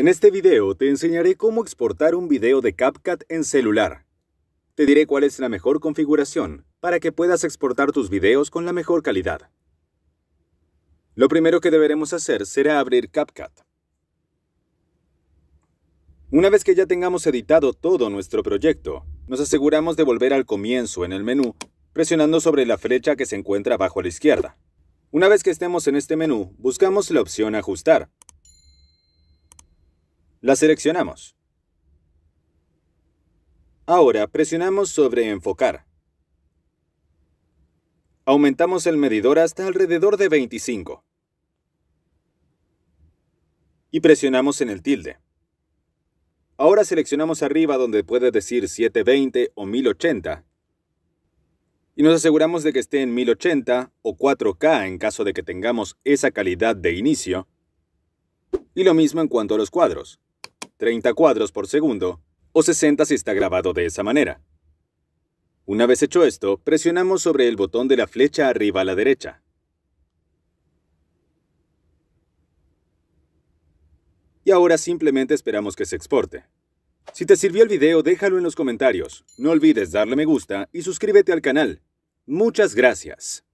En este video te enseñaré cómo exportar un video de CapCut en celular. Te diré cuál es la mejor configuración para que puedas exportar tus videos con la mejor calidad. Lo primero que deberemos hacer será abrir CapCut. Una vez que ya tengamos editado todo nuestro proyecto, nos aseguramos de volver al comienzo en el menú, presionando sobre la flecha que se encuentra abajo a la izquierda. Una vez que estemos en este menú, buscamos la opción Ajustar, la seleccionamos. Ahora presionamos sobre Enfocar. Aumentamos el medidor hasta alrededor de 25. Y presionamos en el tilde. Ahora seleccionamos arriba donde puede decir 720 o 1080 y nos aseguramos de que esté en 1080 o 4K en caso de que tengamos esa calidad de inicio. Y lo mismo en cuanto a los cuadros. 30 cuadros por segundo o 60 si está grabado de esa manera. Una vez hecho esto, presionamos sobre el botón de la flecha arriba a la derecha. Y ahora simplemente esperamos que se exporte. Si te sirvió el video, déjalo en los comentarios. No olvides darle me gusta y suscríbete al canal. Muchas gracias.